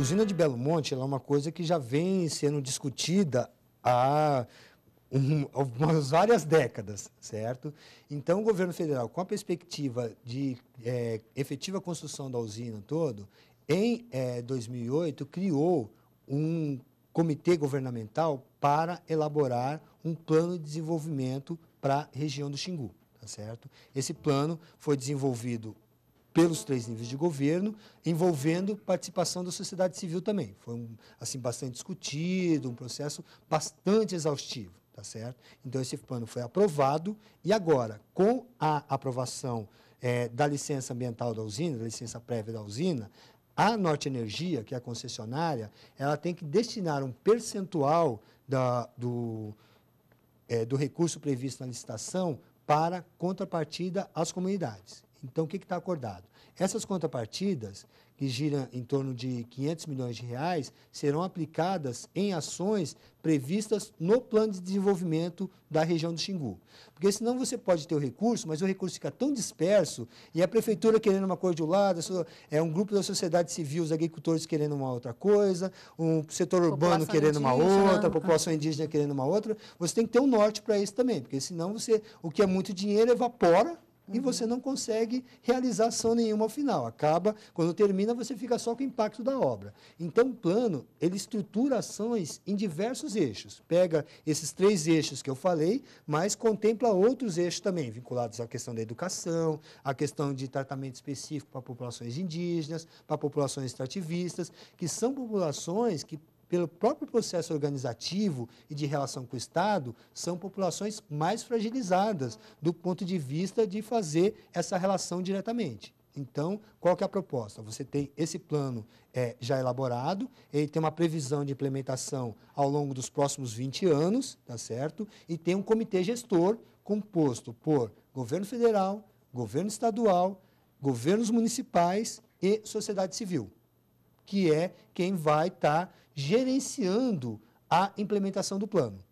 usina de Belo Monte é uma coisa que já vem sendo discutida há um, umas várias décadas, certo? Então, o governo federal, com a perspectiva de é, efetiva construção da usina todo, em é, 2008 criou um comitê governamental para elaborar um plano de desenvolvimento para a região do Xingu, tá certo? Esse plano foi desenvolvido pelos três níveis de governo, envolvendo participação da sociedade civil também. Foi um, assim bastante discutido, um processo bastante exaustivo, tá certo? Então esse plano foi aprovado e agora, com a aprovação é, da licença ambiental da usina, da licença prévia da usina, a Norte Energia, que é a concessionária, ela tem que destinar um percentual da, do, é, do recurso previsto na licitação para contrapartida às comunidades. Então, o que está acordado? Essas contrapartidas, que giram em torno de 500 milhões de reais, serão aplicadas em ações previstas no plano de desenvolvimento da região do Xingu. Porque senão você pode ter o recurso, mas o recurso fica tão disperso e a prefeitura querendo uma coisa de um lado, é um grupo da sociedade civil, os agricultores querendo uma outra coisa, um setor urbano querendo uma outra, a população indígena querendo uma outra. Você tem que ter um norte para isso também, porque senão você, o que é muito dinheiro evapora uhum. e você não consegue realizar ação nenhuma ao final. Acaba, quando termina, você fica só com o impacto da obra. Então, o plano, ele estrutura ações em diversos eixos. Pega esses três eixos que eu falei, mas contempla outros eixos também, vinculados à questão da educação, à questão de tratamento específico para populações indígenas, para populações extrativistas, que são populações que pelo próprio processo organizativo e de relação com o Estado, são populações mais fragilizadas do ponto de vista de fazer essa relação diretamente. Então, qual que é a proposta? Você tem esse plano é, já elaborado, ele tem uma previsão de implementação ao longo dos próximos 20 anos, tá certo? E tem um comitê gestor composto por governo federal, governo estadual, governos municipais e sociedade civil, que é quem vai estar tá gerenciando a implementação do plano.